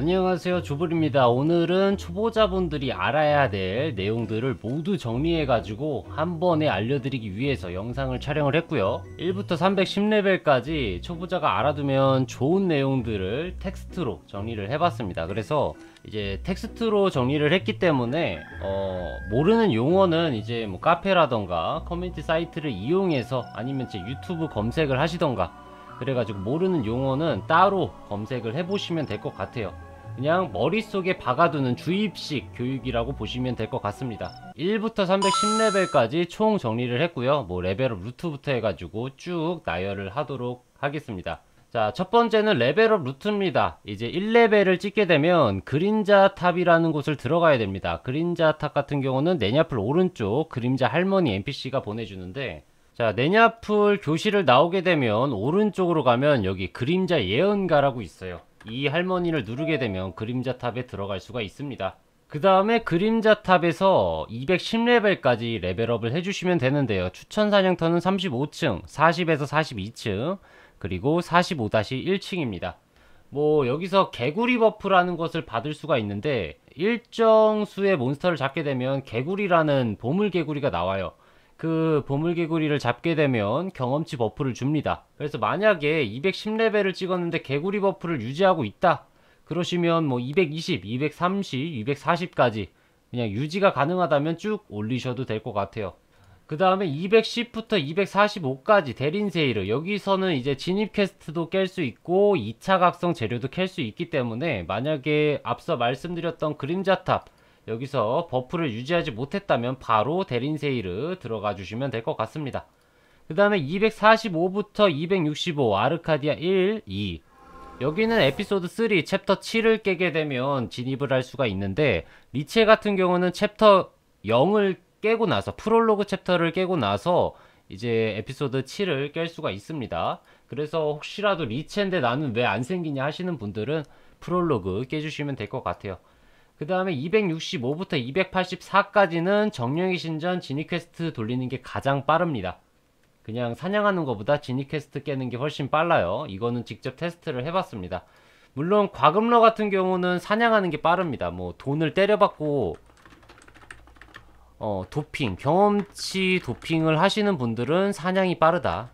안녕하세요 조블입니다 오늘은 초보자분들이 알아야 될 내용들을 모두 정리해 가지고 한 번에 알려드리기 위해서 영상을 촬영을 했고요 1부터 310레벨까지 초보자가 알아두면 좋은 내용들을 텍스트로 정리를 해봤습니다 그래서 이제 텍스트로 정리를 했기 때문에 어, 모르는 용어는 이제 뭐 카페라던가 커뮤니티 사이트를 이용해서 아니면 제 유튜브 검색을 하시던가 그래가지고 모르는 용어는 따로 검색을 해보시면 될 것 같아요 그냥 머릿속에 박아두는 주입식 교육이라고 보시면 될 것 같습니다 1부터 310레벨까지 총 정리를 했고요 뭐 레벨업 루트부터 해가지고 쭉 나열을 하도록 하겠습니다 자, 첫 번째는 레벨업 루트입니다. 이제 1레벨을 찍게 되면 그림자 탑이라는 곳을 들어가야 됩니다. 그림자 탑 같은 경우는 내냐풀 오른쪽 그림자 할머니 NPC가 보내주는데 자, 내냐풀 교실을 나오게 되면 오른쪽으로 가면 여기 그림자 예언가라고 있어요. 이 할머니를 누르게 되면 그림자 탑에 들어갈 수가 있습니다. 그 다음에 그림자 탑에서 210레벨까지 레벨업을 해주시면 되는데요. 추천 사냥터는 35층, 40에서 42층, 그리고 45-1층입니다. 뭐 여기서 개구리 버프라는 것을 받을 수가 있는데 일정 수의 몬스터를 잡게 되면 개구리라는 보물 개구리가 나와요. 그 보물개구리를 잡게 되면 경험치 버프를 줍니다. 그래서 만약에 210레벨을 찍었는데 개구리 버프를 유지하고 있다. 그러시면 뭐 220, 230, 240까지 그냥 유지가 가능하다면 쭉 올리셔도 될 것 같아요. 그 다음에 210부터 245까지 대린 세일을 여기서는 이제 진입 퀘스트도 깰 수 있고 2차 각성 재료도 캘 수 있기 때문에 만약에 앞서 말씀드렸던 그림자탑 여기서 버프를 유지하지 못했다면 바로 대린세일을 들어가 주시면 될 것 같습니다. 그 다음에 245부터 265 아르카디아 1, 2 여기는 에피소드 3 챕터 7을 깨게 되면 진입을 할 수가 있는데 리체 같은 경우는 챕터 0을 깨고 나서 프롤로그 챕터를 깨고 나서 이제 에피소드 7을 깰 수가 있습니다. 그래서 혹시라도 리체인데 나는 왜 안 생기냐 하시는 분들은 프롤로그 깨주시면 될 것 같아요. 그 다음에 265부터 284까지는 정령의 신전 지니퀘스트 돌리는 게 가장 빠릅니다. 그냥 사냥하는 것보다 지니퀘스트 깨는 게 훨씬 빨라요. 이거는 직접 테스트를 해봤습니다. 물론 과금러 같은 경우는 사냥하는 게 빠릅니다. 뭐 돈을 때려받고 어 도핑, 경험치 도핑을 하시는 분들은 사냥이 빠르다.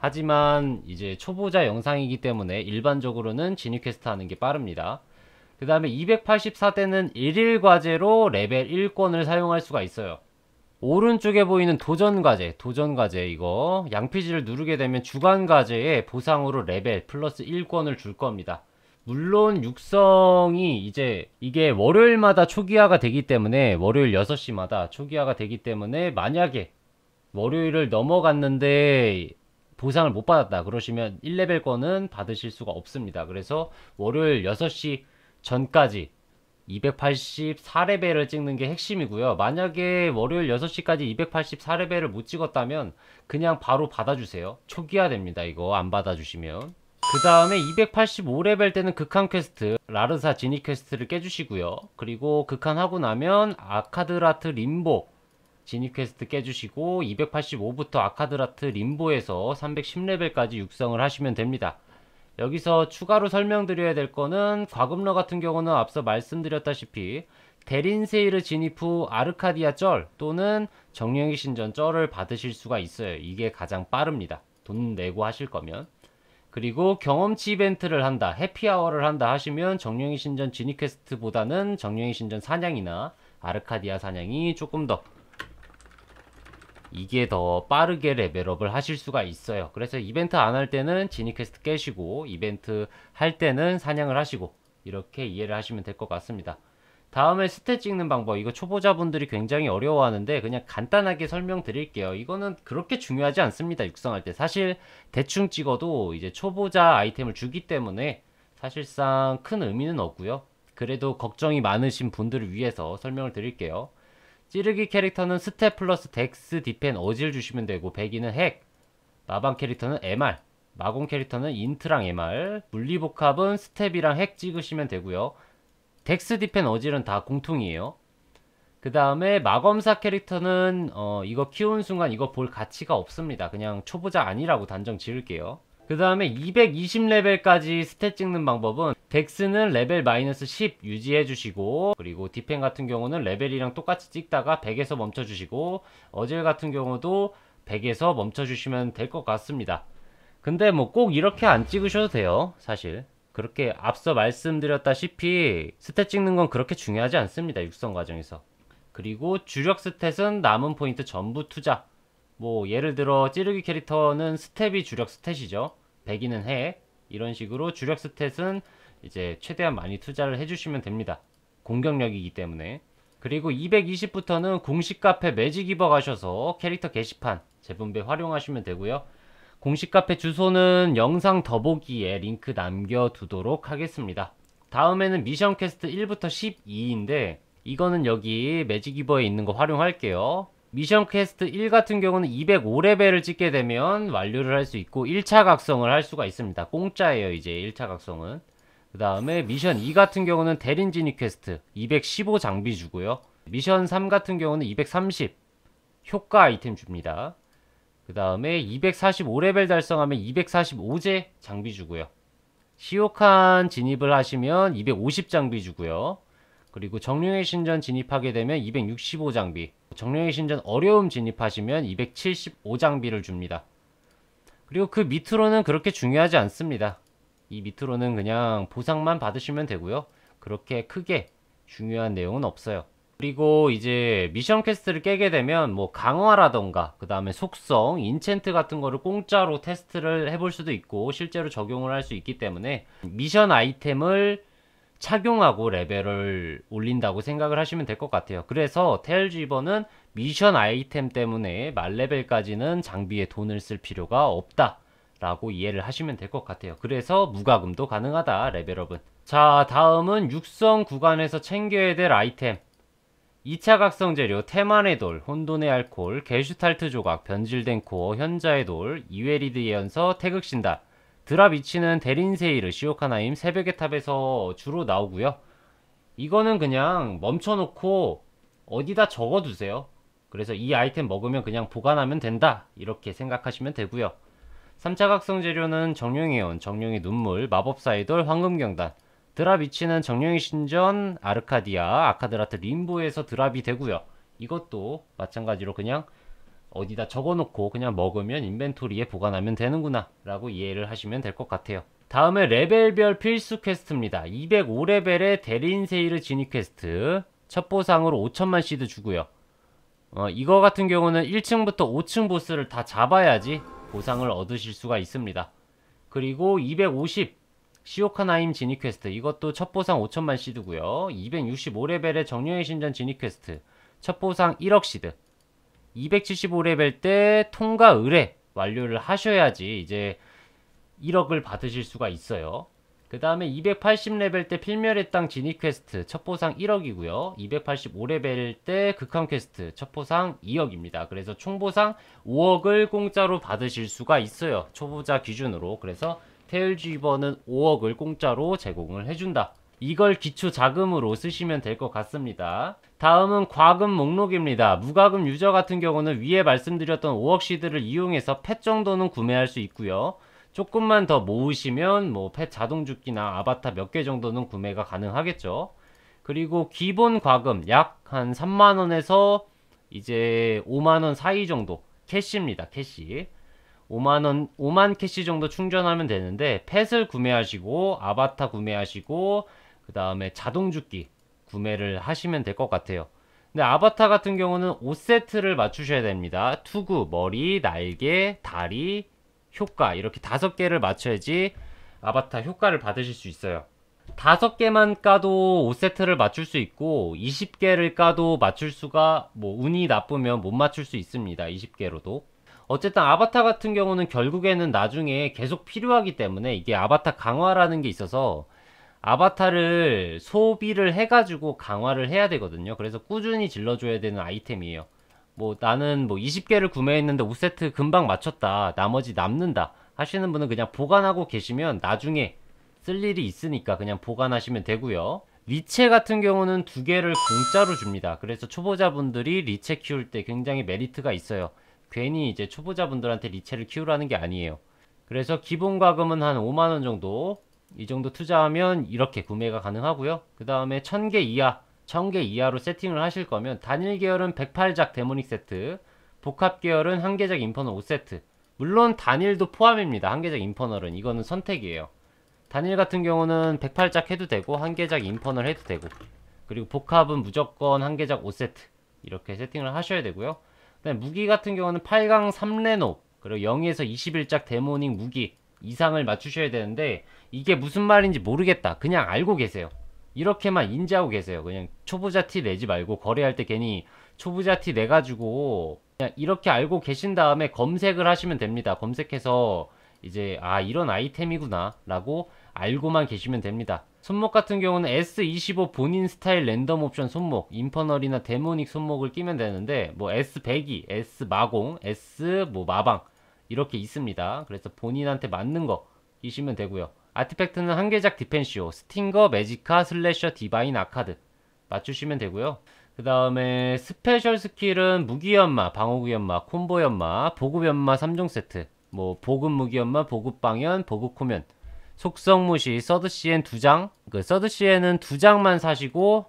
하지만 이제 초보자 영상이기 때문에 일반적으로는 지니퀘스트 하는 게 빠릅니다. 그 다음에 284대는 일일 과제로 레벨 1권을 사용할 수가 있어요. 오른쪽에 보이는 도전과제, 도전과제 이거 양피지를 누르게 되면 주간과제에 보상으로 레벨 플러스 1권을 줄 겁니다. 물론 육성이 이제 이게 월요일마다 초기화가 되기 때문에 월요일 6시마다 초기화가 되기 때문에 만약에 월요일을 넘어갔는데 보상을 못 받았다 그러시면 1레벨권은 받으실 수가 없습니다. 그래서 월요일 6시 전까지 284레벨을 찍는 게 핵심이고요. 만약에 월요일 6시까지 284레벨을 못 찍었다면 그냥 바로 받아주세요. 초기화됩니다. 이거 안 받아주시면. 그 다음에 285레벨 때는 극한 퀘스트 라르사 지니 퀘스트를 깨주시고요. 그리고 극한하고 나면 아카드라트 림보 지니 퀘스트 깨주시고 285부터 아카드라트 림보에서 310레벨까지 육성을 하시면 됩니다. 여기서 추가로 설명드려야 될 거는 과금러 같은 경우는 앞서 말씀드렸다시피 대린세일을 진입 후 아르카디아 쩔 또는 정령의 신전 쩔을 받으실 수가 있어요. 이게 가장 빠릅니다. 돈 내고 하실 거면. 그리고 경험치 이벤트를 한다, 해피아워를 한다 하시면 정령의 신전 진입 퀘스트보다는 정령의 신전 사냥이나 아르카디아 사냥이 조금 더 이게 더 빠르게 레벨업을 하실 수가 있어요 그래서 이벤트 안 할 때는 지니퀘스트 깨시고 이벤트 할 때는 사냥을 하시고 이렇게 이해를 하시면 될 것 같습니다 다음에 스탯 찍는 방법 이거 초보자분들이 굉장히 어려워하는데 그냥 간단하게 설명드릴게요 이거는 그렇게 중요하지 않습니다 육성할 때 사실 대충 찍어도 이제 초보자 아이템을 주기 때문에 사실상 큰 의미는 없고요 그래도 걱정이 많으신 분들을 위해서 설명을 드릴게요 찌르기 캐릭터는 스탯 플러스 덱스 디펜 어질 주시면 되고 배기는 핵 마방 캐릭터는 MR 마공 캐릭터는 인트랑 MR 물리복합은 스텝이랑 핵 찍으시면 되고요 덱스 디펜 어질은 다 공통이에요 그 다음에 마검사 캐릭터는 어, 이거 키운 순간 이거 볼 가치가 없습니다 그냥 초보자 아니라고 단정 지을게요 그 다음에 220레벨까지 스탯 찍는 방법은 덱스는 레벨 마이너스 10 유지해주시고 그리고 디펜 같은 경우는 레벨이랑 똑같이 찍다가 100에서 멈춰주시고 어젤 같은 경우도 100에서 멈춰주시면 될 것 같습니다. 근데 뭐 꼭 이렇게 안 찍으셔도 돼요. 사실 그렇게 앞서 말씀드렸다시피 스탯 찍는 건 그렇게 중요하지 않습니다. 육성 과정에서. 그리고 주력 스탯은 남은 포인트 전부 투자 뭐 예를 들어 찌르기 캐릭터는 스텝이 주력 스탯이죠. 1 0 0이는 해. 이런 식으로 주력 스탯은 이제 최대한 많이 투자를 해주시면 됩니다. 공격력이기 때문에. 그리고 220부터는 공식 카페 매직 이버 가셔서 캐릭터 게시판 재분배 활용하시면 되고요. 공식 카페 주소는 영상 더보기에 링크 남겨두도록 하겠습니다. 다음에는 미션 퀘스트 1부터 12인데 이거는 여기 매직 이버에 있는 거 활용할게요. 미션 퀘스트 1 같은 경우는 205레벨을 찍게 되면 완료를 할 수 있고 1차 각성을 할 수가 있습니다. 공짜예요 이제 1차 각성은. 그 다음에 미션 2 같은 경우는 대린 지니 퀘스트 215 장비 주고요. 미션 3 같은 경우는 230 효과 아이템 줍니다. 그 다음에 245레벨 달성하면 245제 장비 주고요. 시오칸 진입을 하시면 250 장비 주고요. 그리고 정령의 신전 진입하게 되면 265장비 정령의 신전 어려움 진입하시면 275장비를 줍니다 그리고 그 밑으로는 그렇게 중요하지 않습니다 이 밑으로는 그냥 보상만 받으시면 되고요 그렇게 크게 중요한 내용은 없어요 그리고 이제 미션 퀘스트를 깨게 되면 뭐 강화라던가 그 다음에 속성, 인챈트 같은 거를 공짜로 테스트를 해볼 수도 있고 실제로 적용을 할 수 있기 때문에 미션 아이템을 착용하고 레벨을 올린다고 생각을 하시면 될 것 같아요. 그래서 테일즈이버는 미션 아이템 때문에 말레벨까지는 장비에 돈을 쓸 필요가 없다. 라고 이해를 하시면 될 것 같아요. 그래서 무과금도 가능하다 레벨업은. 자 다음은 육성 구간에서 챙겨야 될 아이템 2차 각성 재료 테만의 돌, 혼돈의 알콜, 게슈탈트 조각, 변질된 코어, 현자의 돌, 이웨리드 예언서, 태극신다 드라비치는 데린세이, 르시오카나임, 새벽의 탑에서 주로 나오고요. 이거는 그냥 멈춰놓고 어디다 적어두세요. 그래서 이 아이템 먹으면 그냥 보관하면 된다 이렇게 생각하시면 되고요 3차 각성 재료는 정룡의 온, 정룡의 눈물, 마법사의 돌, 황금경단 드랍이치는 정룡의 신전, 아르카디아, 아카드라트 림보에서 드랍이 되고요 이것도 마찬가지로 그냥 어디다 적어놓고 그냥 먹으면 인벤토리에 보관하면 되는구나 라고 이해를 하시면 될 것 같아요. 다음에 레벨별 필수 퀘스트입니다. 205레벨의 대린세일을 진입 퀘스트 첫 보상으로 5천만 시드 주고요. 어, 이거 같은 경우는 1층부터 5층 보스를 다 잡아야지 보상을 얻으실 수가 있습니다. 그리고 250 시오카나임 진입 퀘스트 이것도 첫 보상 5천만 시드고요. 265레벨의 정령의 신전 진입 퀘스트 첫 보상 1억 시드 275레벨 때 통과 의뢰 완료를 하셔야지 이제 1억을 받으실 수가 있어요. 그 다음에 280레벨 때 필멸의 땅 진입 퀘스트 첫 보상 1억이고요. 285레벨 때 극한 퀘스트 첫 보상 2억입니다. 그래서 총 보상 5억을 공짜로 받으실 수가 있어요. 초보자 기준으로. 그래서 테일즈이버는 5억을 공짜로 제공을 해준다. 이걸 기초 자금으로 쓰시면 될 것 같습니다. 다음은 과금 목록입니다. 무과금 유저 같은 경우는 위에 말씀드렸던 5억 시드를 이용해서 펫 정도는 구매할 수 있고요. 조금만 더 모으시면 뭐 펫 자동 죽기나 아바타 몇 개 정도는 구매가 가능하겠죠. 그리고 기본 과금 약 한 3만원에서 이제 5만원 사이 정도 캐시입니다. 캐시. 5만원, 5만 캐시 정도 충전하면 되는데 펫을 구매하시고 아바타 구매하시고 그 다음에 자동 죽기 구매를 하시면 될 것 같아요 근데 아바타 같은 경우는 옷세트를 맞추셔야 됩니다 투구, 머리, 날개, 다리, 효과 이렇게 다섯 개를 맞춰야지 아바타 효과를 받으실 수 있어요 다섯 개만 까도 옷세트를 맞출 수 있고 20개를 까도 맞출 수가 뭐 운이 나쁘면 못 맞출 수 있습니다 20개로도 어쨌든 아바타 같은 경우는 결국에는 나중에 계속 필요하기 때문에 이게 아바타 강화라는 게 있어서 아바타를 소비를 해가지고 강화를 해야 되거든요. 그래서 꾸준히 질러줘야 되는 아이템이에요. 뭐 나는 뭐 20개를 구매했는데 5세트 금방 맞췄다. 나머지 남는다. 하시는 분은 그냥 보관하고 계시면 나중에 쓸 일이 있으니까 그냥 보관하시면 되고요. 리체 같은 경우는 두 개를 공짜로 줍니다. 그래서 초보자분들이 리체 키울 때 굉장히 메리트가 있어요. 괜히 이제 초보자분들한테 리체를 키우라는 게 아니에요. 그래서 기본 과금은 한 5만원 정도 이 정도 투자하면 이렇게 구매가 가능하고요. 그 다음에 1000개 이하, 1000개 이하로 세팅을 하실 거면 단일 계열은 108작 데모닉 세트, 복합 계열은 한 개작 인퍼너 5세트. 물론 단일도 포함입니다. 한 개작 인퍼널은 이거는 선택이에요. 단일 같은 경우는 108작 해도 되고 한 개작 인퍼널 해도 되고 그리고 복합은 무조건 한 개작 5세트 이렇게 세팅을 하셔야 되고요. 무기 같은 경우는 8강 3레노 그리고 0에서 21작 데모닝 무기 이상을 맞추셔야 되는데 이게 무슨 말인지 모르겠다 그냥 알고 계세요 이렇게만 인지하고 계세요 그냥 초보자 티 내지 말고 거래할 때 괜히 초보자 티 내가지고 그냥 이렇게 알고 계신 다음에 검색을 하시면 됩니다 검색해서 이제 아 이런 아이템이구나 라고 알고만 계시면 됩니다 손목 같은 경우는 S25 본인 스타일 랜덤 옵션 손목 인퍼널이나 데모닉 손목을 끼면 되는데 뭐 S102, S 마공, S 뭐 마방 이렇게 있습니다. 그래서 본인한테 맞는 거 이시면 되고요. 아티팩트는 한계작 디펜시오, 스팅거, 매지카, 슬래셔, 디바인, 아카드 맞추시면 되고요. 그 다음에 스페셜 스킬은 무기연마, 방어구연마, 콤보연마, 보급연마 3종 세트 뭐 보급 무기연마, 보급 방연, 보급 코면 속성 무시, 서드 시엔 2장 그 서드 시 n 은 2장만 사시고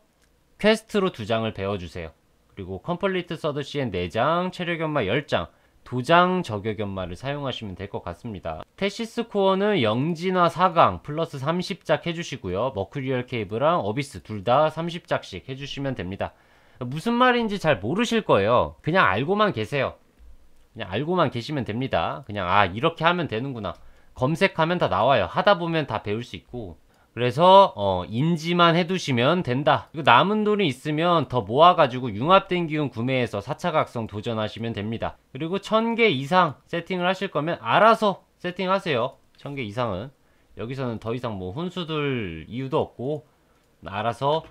퀘스트로 2장을 배워주세요. 그리고 컴플리트 서드 시엔 4장, 체력연마 10장 도장 저격 연마를 사용하시면 될 것 같습니다. 테시스 코어는 영지나 4강 플러스 30작 해주시고요. 머큐리얼 케이블랑 어비스 둘 다 30작씩 해주시면 됩니다. 무슨 말인지 잘 모르실 거예요. 그냥 알고만 계세요. 그냥 알고만 계시면 됩니다. 그냥 아 이렇게 하면 되는구나. 검색하면 다 나와요. 하다 보면 다 배울 수 있고 그래서 어, 인지만 해두시면 된다 그리고 남은 돈이 있으면 더 모아가지고 융합된 기운 구매해서 4차 각성 도전하시면 됩니다 그리고 1000개 이상 세팅을 하실 거면 알아서 세팅하세요 1000개 이상은 여기서는 더 이상 뭐 훈수들 이유도 없고 알아서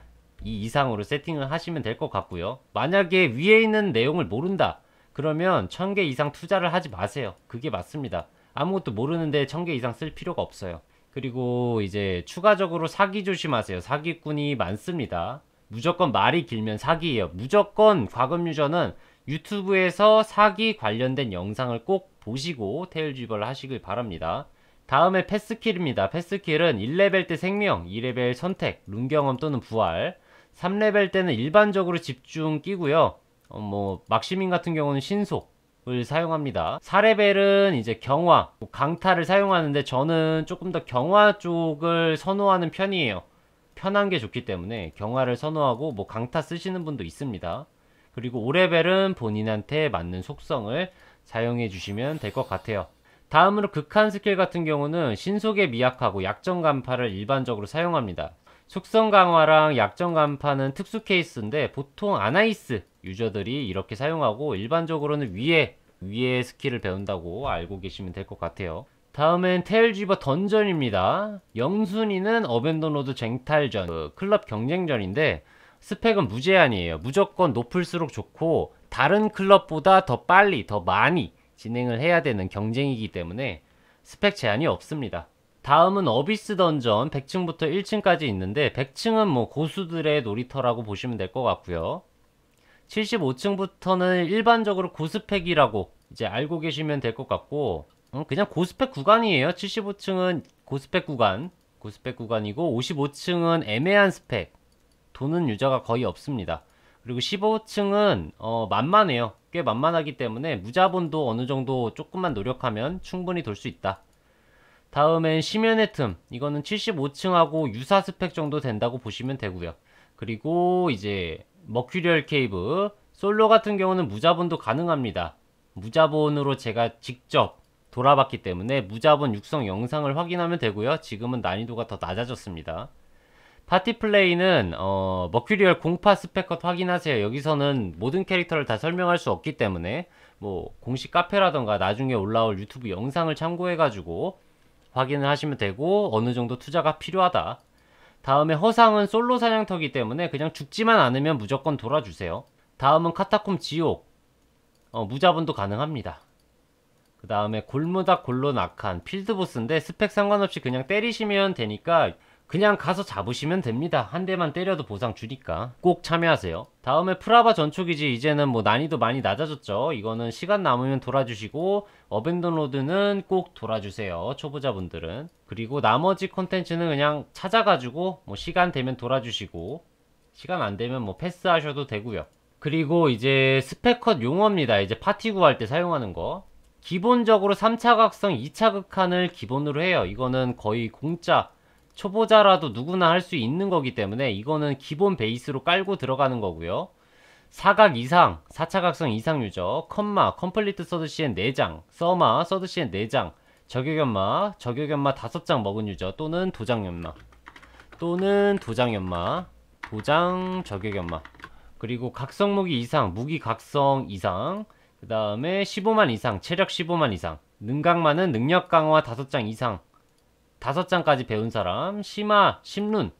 이 이상으로 세팅을 하시면 될 것 같고요 만약에 위에 있는 내용을 모른다 그러면 1000개 이상 투자를 하지 마세요 그게 맞습니다 아무것도 모르는데 1000개 이상 쓸 필요가 없어요 그리고 이제 추가적으로 사기 조심하세요. 사기꾼이 많습니다. 무조건 말이 길면 사기예요. 무조건 과금 유저는 유튜브에서 사기 관련된 영상을 꼭 보시고 테일주입을 하시길 바랍니다. 다음에 패스킬입니다. 패스킬은 1레벨 때 생명, 2레벨 선택, 룬경험 또는 부활, 3레벨 때는 일반적으로 집중 끼고요. 어, 뭐 막시민 같은 경우는 신속, 을 사용합니다 4레벨은 이제 경화, 뭐 강타를 사용하는데 저는 조금 더 경화 쪽을 선호하는 편이에요 편한 게 좋기 때문에 경화를 선호하고 뭐 강타 쓰시는 분도 있습니다 그리고 5레벨은 본인한테 맞는 속성을 사용해 주시면 될 것 같아요 다음으로 극한 스킬 같은 경우는 신속에 미약하고 약점 간파를 일반적으로 사용합니다 속성 강화랑 약점 간판은 특수 케이스인데 보통 아나이스 유저들이 이렇게 사용하고 일반적으로는 위에 위에 스킬을 배운다고 알고 계시면 될 것 같아요 다음엔 테일쥐버 던전입니다 영순이는 어벤더노드 쟁탈전 그 클럽 경쟁전인데 스펙은 무제한이에요 무조건 높을수록 좋고 다른 클럽보다 더 빨리 더 많이 진행을 해야 되는 경쟁이기 때문에 스펙 제한이 없습니다 다음은 어비스 던전 100층부터 1층까지 있는데 100층은 뭐 고수들의 놀이터라고 보시면 될 것 같고요. 75층부터는 일반적으로 고스펙이라고 이제 알고 계시면 될 것 같고 음, 그냥 고스펙 구간이에요. 75층은 고스펙 구간 고스펙 구간이고 55층은 애매한 스펙 도는 유저가 거의 없습니다. 그리고 15층은 어, 만만해요. 꽤 만만하기 때문에 무자본도 어느 정도 조금만 노력하면 충분히 돌 수 있다. 다음엔 심연의 틈 이거는 75층하고 유사 스펙 정도 된다고 보시면 되고요 그리고 이제 머큐리얼 케이브 솔로 같은 경우는 무자본도 가능합니다 무자본으로 제가 직접 돌아봤기 때문에 무자본 육성 영상을 확인하면 되고요 지금은 난이도가 더 낮아졌습니다 파티 플레이는 어, 머큐리얼 공파 스펙컷 확인하세요 여기서는 모든 캐릭터를 다 설명할 수 없기 때문에 뭐 공식 카페라던가 나중에 올라올 유튜브 영상을 참고해 가지고 확인을 하시면 되고 어느 정도 투자가 필요하다. 다음에 허상은 솔로 사냥터기 이 때문에 그냥 죽지만 않으면 무조건 돌아주세요. 다음은 카타콤 지옥. 어, 무자본도 가능합니다. 그 다음에 골무닥 골론 악한 필드보스인데 스펙 상관없이 그냥 때리시면 되니까 그냥 가서 잡으시면 됩니다. 한 대만 때려도 보상 주니까 꼭 참여하세요. 다음에 프라바 전초기지 이제는 뭐 난이도 많이 낮아졌죠. 이거는 시간 남으면 돌아주시고 어벤던 로드는 꼭 돌아주세요. 초보자분들은. 그리고 나머지 콘텐츠는 그냥 찾아가지고 뭐 시간 되면 돌아주시고 시간 안 되면 뭐 패스하셔도 되고요. 그리고 이제 스펙컷 용어입니다. 이제 파티 구할 때 사용하는 거. 기본적으로 3차각성 2차극한을 기본으로 해요. 이거는 거의 공짜 초보자라도 누구나 할 수 있는 거기 때문에 이거는 기본 베이스로 깔고 들어가는 거고요. 사각 이상, 4차 각성 이상 유저, 컴마, 컴플리트 서드시엔 4장, 써마, 서드시엔 4장, 저격연마, 저격연마 5장 먹은 유저 또는 도장연마 또는 도장연마, 도장, 저격연마 그리고 각성 무기 이상, 무기 각성 이상 그 다음에 15만 이상, 체력 15만 이상 능각만은 능력 강화 5장 이상 다섯 장까지 배운 사람, 심하 심룬,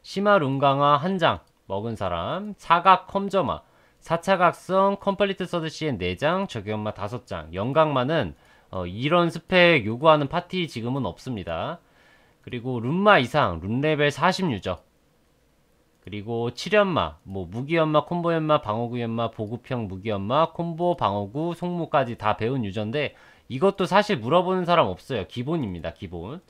심하 룬강화 한장 먹은 사람, 사각 컴점마 사차각성 컴플리트 서드시엔 4장, 적용마 5장, 영강마는 어, 이런 스펙 요구하는 파티 지금은 없습니다. 그리고 룬마 이상, 룬레벨 40 유저. 그리고 7연마, 뭐 무기연마, 콤보연마, 방어구연마, 보급형 무기연마, 콤보, 방어구, 송무까지다 배운 유저인데 이것도 사실 물어보는 사람 없어요. 기본입니다. 기본.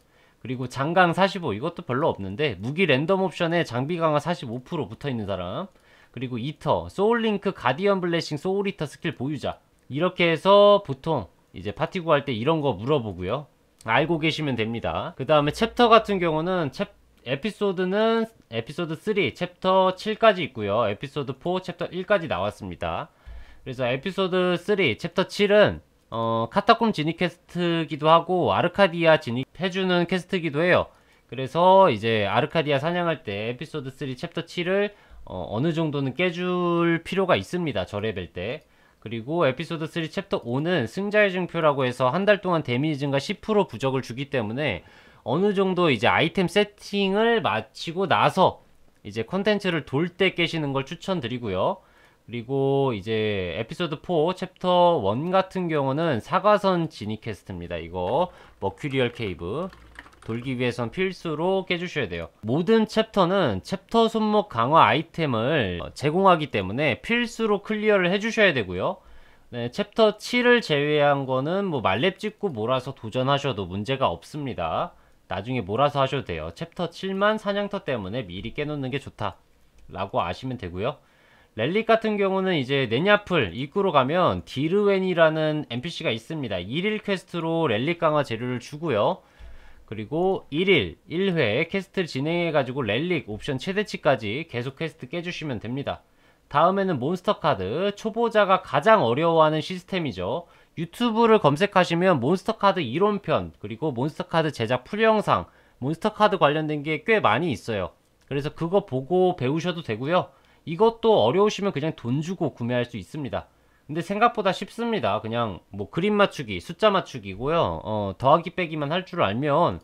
그리고 장강 45 이것도 별로 없는데 무기 랜덤 옵션에 장비 강화 45% 붙어있는 사람 그리고 이터 소울링크 가디언 블레싱 소울이터 스킬 보유자 이렇게 해서 보통 이제 파티 구할 때 이런 거 물어보고요 알고 계시면 됩니다 그 다음에 챕터 같은 경우는 챕 에피소드는 에피소드 3 챕터 7까지 있고요 에피소드 4 챕터 1까지 나왔습니다 그래서 에피소드 3 챕터 7은 어, 카타콤 진입 퀘스트기도 하고 아르카디아 진입해주는 퀘스트기도 해요. 그래서 이제 아르카디아 사냥할 때 에피소드 3 챕터 7을 어, 어느 정도는 깨줄 필요가 있습니다. 저 레벨 때. 그리고 에피소드 3 챕터 5는 승자의 증표라고 해서 한 달 동안 데미지 증가 10% 부적을 주기 때문에 어느 정도 이제 아이템 세팅을 마치고 나서 이제 컨텐츠를 돌 때 깨시는 걸 추천드리고요. 그리고 이제 에피소드 4 챕터 1 같은 경우는 사과선 지니 퀘스트입니다 이거 머큐리얼 케이브 돌기 위해선 필수로 깨주셔야 돼요. 모든 챕터는 챕터 손목 강화 아이템을 어, 제공하기 때문에 필수로 클리어를 해주셔야 되고요. 네, 챕터 7을 제외한 거는 뭐 말렙 찍고 몰아서 도전하셔도 문제가 없습니다. 나중에 몰아서 하셔도 돼요. 챕터 7만 사냥터 때문에 미리 깨놓는 게 좋다. 라고 아시면 되고요. 렐릭 같은 경우는 이제 네냐풀 입구로 가면 디르웬이라는 NPC가 있습니다. 1일 퀘스트로 렐릭 강화 재료를 주고요. 그리고 1일 1회 퀘스트를 진행해가지고 렐릭 옵션 최대치까지 계속 퀘스트 깨주시면 됩니다. 다음에는 몬스터 카드 초보자가 가장 어려워하는 시스템이죠. 유튜브를 검색하시면 몬스터 카드 이론편 그리고 몬스터 카드 제작 풀 영상 몬스터 카드 관련된 게 꽤 많이 있어요. 그래서 그거 보고 배우셔도 되고요. 이것도 어려우시면 그냥 돈 주고 구매할 수 있습니다. 근데 생각보다 쉽습니다. 그냥 뭐 그림 맞추기, 숫자 맞추기고요. 어, 더하기 빼기만 할 줄 알면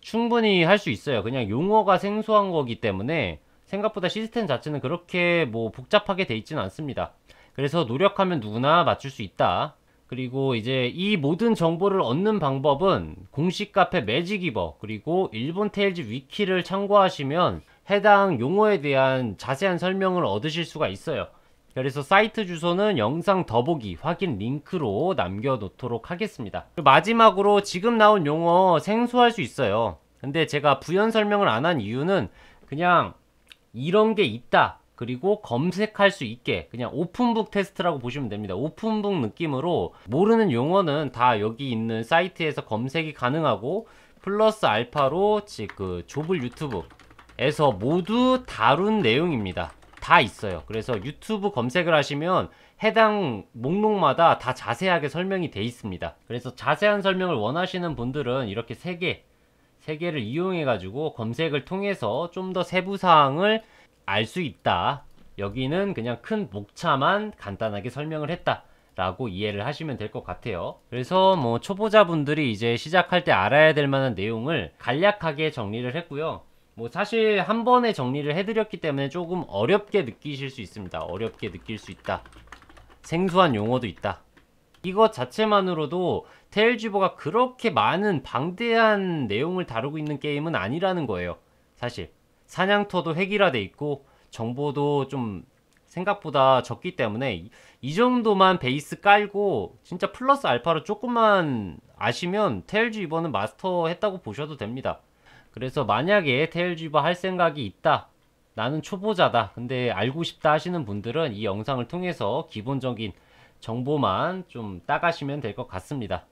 충분히 할 수 있어요. 그냥 용어가 생소한 거기 때문에 생각보다 시스템 자체는 그렇게 뭐 복잡하게 돼 있지는 않습니다. 그래서 노력하면 누구나 맞출 수 있다. 그리고 이제 이 모든 정보를 얻는 방법은 공식 카페 매직이버 그리고 일본 테일즈 위키를 참고하시면 해당 용어에 대한 자세한 설명을 얻으실 수가 있어요. 그래서 사이트 주소는 영상 더보기 확인 링크로 남겨놓도록 하겠습니다. 마지막으로 지금 나온 용어 생소할 수 있어요. 근데 제가 부연 설명을 안 한 이유는 그냥 이런 게 있다. 그리고 검색할 수 있게 그냥 오픈북 테스트라고 보시면 됩니다. 오픈북 느낌으로 모르는 용어는 다 여기 있는 사이트에서 검색이 가능하고 플러스 알파로 그 좁을 유튜브 에서 모두 다룬 내용입니다. 다 있어요. 그래서 유튜브 검색을 하시면 해당 목록마다 다 자세하게 설명이 돼 있습니다. 그래서 자세한 설명을 원하시는 분들은 이렇게 3개, 3개를 이용해가지고 검색을 통해서 좀 더 세부사항을 알 수 있다. 여기는 그냥 큰 목차만 간단하게 설명을 했다. 라고 이해를 하시면 될 것 같아요 그래서 뭐 초보자분들이 이제 시작할 때 알아야 될 만한 내용을 간략하게 정리를 했고요 뭐 사실 한 번에 정리를 해드렸기 때문에 조금 어렵게 느끼실 수 있습니다. 어렵게 느낄 수 있다. 생소한 용어도 있다. 이것 자체만으로도 테일즈보가 그렇게 많은 방대한 내용을 다루고 있는 게임은 아니라는 거예요. 사실 사냥터도 획일화돼 있고 정보도 좀 생각보다 적기 때문에 이 정도만 베이스 깔고 진짜 플러스 알파로 조금만 아시면 테일즈 이번은 마스터했다고 보셔도 됩니다. 그래서 만약에 테일주바 할 생각이 있다 나는 초보자다 근데 알고 싶다 하시는 분들은 이 영상을 통해서 기본적인 정보만 좀 따가시면 될 것 같습니다